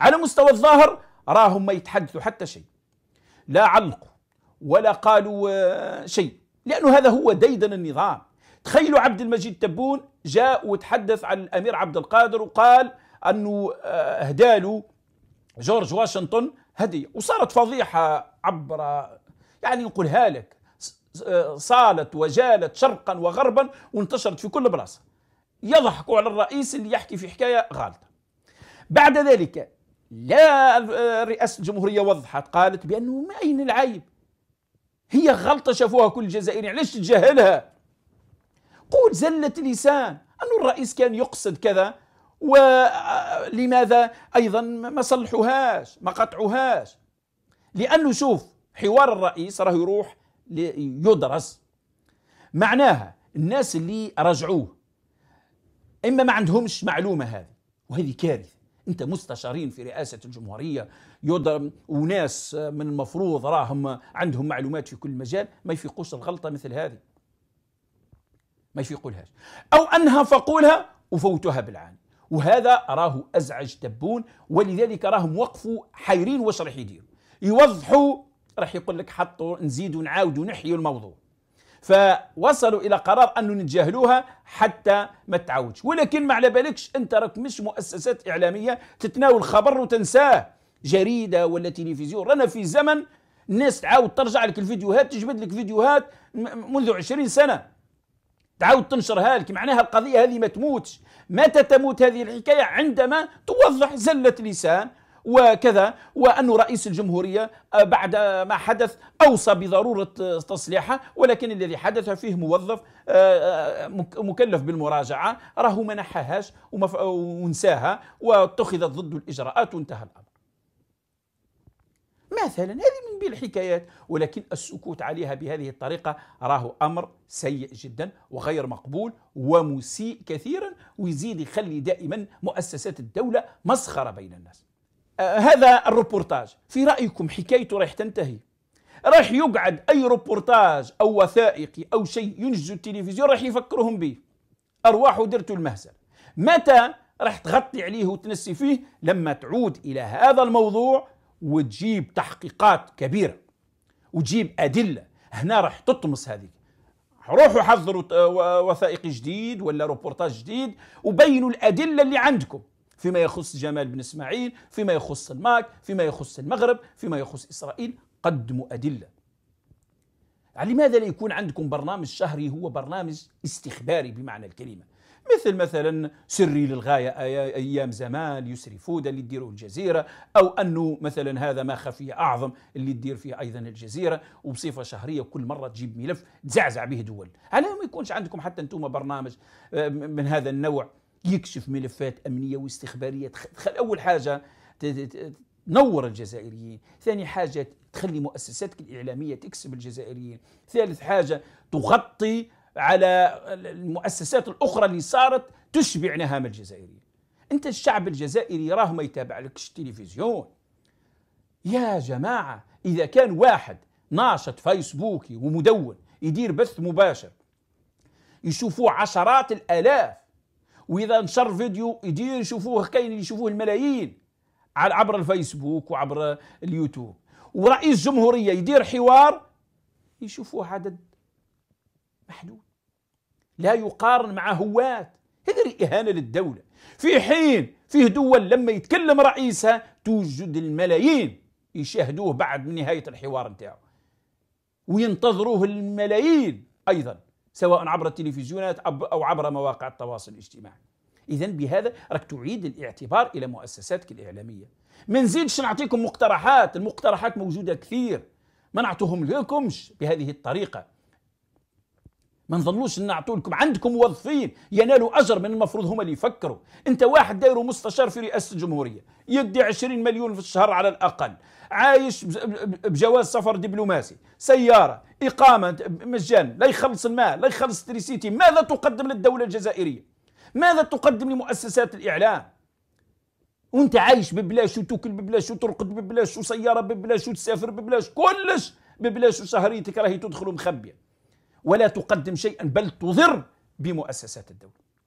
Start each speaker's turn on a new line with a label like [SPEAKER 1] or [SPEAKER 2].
[SPEAKER 1] على مستوى الظاهر راهم ما يتحدثوا حتى شيء لا علقوا ولا قالوا آه، شيء لأنه هذا هو ديدن النظام تخيلوا عبد المجيد تبون جاء وتحدث عن الأمير عبد القادر وقال أنه أهداله آه، جورج واشنطن هدية وصارت فضيحة عبر يعني نقولها لك آه، صالت وجالت شرقا وغربا وانتشرت في كل بلاصة يضحكوا على الرئيس اللي يحكي في حكاية غالطة بعد ذلك لا رئاسة الجمهورية وضحت قالت بأنه ما أين العيب هي غلطة شافوها كل الجزائريين علاش تتجاهلها قول زلت لسان أنه الرئيس كان يقصد كذا ولماذا أيضا ما صلحوهاش ما قطعوهاش لأنه شوف حوار الرئيس راه يروح يدرس معناها الناس اللي رجعوه إما ما عندهمش معلومة هذه وهذه كارثة انت مستشارين في رئاسه الجمهوريه يضرب وناس من المفروض راهم عندهم معلومات في كل مجال ما يفيقوش الغلطه مثل هذه ما يفيقولهاش او انها فقولها وفوتوها بالعاني وهذا راه ازعج تبون ولذلك راهم وقفوا حيرين واش راح يديروا يوضحوا راح يقول لك حطوا نزيدوا نعاودوا نحيوا الموضوع فوصلوا الى قرار انه نتجاهلوها حتى ما تعاودش ولكن ما على بالكش انت راك مش مؤسسات اعلاميه تتناول خبر وتنساه جريده ولا تلفزيون رانا في زمن الناس تعاود ترجع لك الفيديوهات تجبد لك فيديوهات منذ عشرين سنة تعاود تنشرها لك معناها القضية هذه ما تموتش متى تموت هذه الحكاية عندما توضح زلة لسان وكذا وأن رئيس الجمهورية آه، بعد ما حدث أوصى بضرورة آه، تصليحه ولكن الذي حدث فيه موظف آه، مكلف بالمراجعة راه ما نحاهاش ونساها واتخذت ضد الإجراءات وانتهى الأمر مثلا هذه من بين الحكايات ولكن السكوت عليها بهذه الطريقة راه أمر سيء جدا وغير مقبول ومسيء كثيرا ويزيد يخلي دائما مؤسسات الدولة مسخرة بين الناس آه، هذا الروبورتاج في رأيكم حكايته رايح تنتهي راح يقعد أي روبورتاج أو وثائقي أو شيء ينجز التلفزيون راح يفكرهم به ارواح درتوا المهزل متى راح تغطي عليه وتنسي فيه لما تعود إلى هذا الموضوع وتجيب تحقيقات كبيرة وتجيب أدلة هنا راح تطمس هذه روحوا حضروا آه، وثائقي جديد ولا روبورتاج جديد وبينوا الأدلة اللي عندكم فيما يخص جمال بن اسماعيل فيما يخص الماك فيما يخص المغرب فيما يخص اسرائيل قدموا ادله يعني لماذا لا يكون عندكم برنامج شهري هو برنامج استخباري بمعنى الكلمه مثل مثلا سري للغاية أيام زمان يسري فودا اللي تديره الجزيرة أو أنه مثلا هذا ما خفي أعظم اللي تدير فيه أيضا الجزيرة وبصفة شهرية كل مرة تجيب ملف تزعزع به دول على ما يكونش عندكم حتى أنتم برنامج آه، من هذا النوع يكشف ملفات امنيه واستخباريه تخل اول حاجه تنور الجزائريين ثاني حاجه تخلي مؤسساتك الاعلاميه تكسب الجزائريين ثالث حاجه تغطي على المؤسسات الاخرى اللي صارت تشبع نهام الجزائريين انت الشعب الجزائري راه ما يتابع لكش التلفزيون يا جماعه اذا كان واحد ناشط فيسبوكي ومدون يدير بث مباشر يشوفوه عشرات الالاف واذا نشر فيديو يدير يشوفوه كاين اللي يشوفوه الملايين عبر الفيسبوك وعبر اليوتيوب ورئيس جمهوريه يدير حوار يشوفوه عدد محدود لا يقارن مع هواه هذه إهانة للدولة في حين فيه دول لما يتكلم رئيسها توجد الملايين يشاهدوه بعد من نهاية الحوار نتاعو وينتظروه الملايين أيضا سواء عبر التلفزيونات أو عبر مواقع التواصل الاجتماعي إذا بهذا راك تعيد الاعتبار إلى مؤسساتك الإعلامية ما نزيدش نعطيكم مقترحات المقترحات موجودة كثير ما نعطوهم لكمش بهذه الطريقة ما نظلوش نعطو لكم عندكم موظفين ينالوا اجر من المفروض هما اللي يفكروا انت واحد داير مستشار في رئاسه الجمهوريه يدي 20 مليون في الشهر على الاقل عايش بجواز سفر دبلوماسي سياره إقامة مجان لا يخلص الماء لا يخلص تريسيتي ماذا تقدم للدولة الجزائرية ماذا تقدم لمؤسسات الإعلام وانت عايش ببلاش وتوكل ببلاش وترقد ببلاش وسيارة ببلاش وتسافر ببلاش كلش ببلاش وشهريتك راهي تدخل مخبية ولا تقدم شيئا بل تضر بمؤسسات الدولة